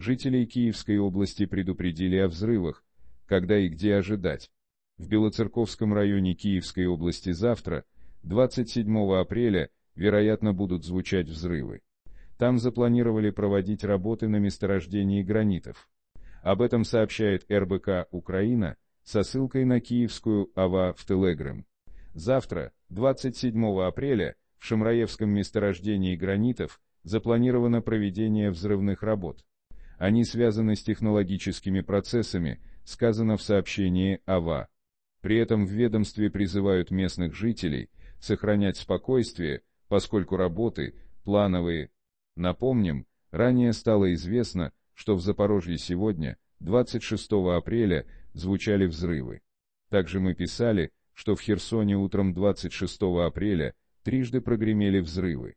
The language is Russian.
Жителей Киевской области предупредили о взрывах, когда и где ожидать. В Белоцерковском районе Киевской области завтра, 27 апреля, вероятно, будут звучать взрывы. Там запланировали проводить работы на месторождении гранитов. Об этом сообщает РБК «Украина» со ссылкой на киевскую АВА в Телеграм. Завтра, 27 апреля, в Шамраевском месторождении гранитов запланировано проведение взрывных работ. Они связаны с технологическими процессами, сказано в сообщении АВА. При этом в ведомстве призывают местных жителей сохранять спокойствие, поскольку работы плановые. Напомним, ранее стало известно, что в Запорожье сегодня, 26 апреля, звучали взрывы. Также мы писали, что в Херсоне утром 26 апреля трижды прогремели взрывы.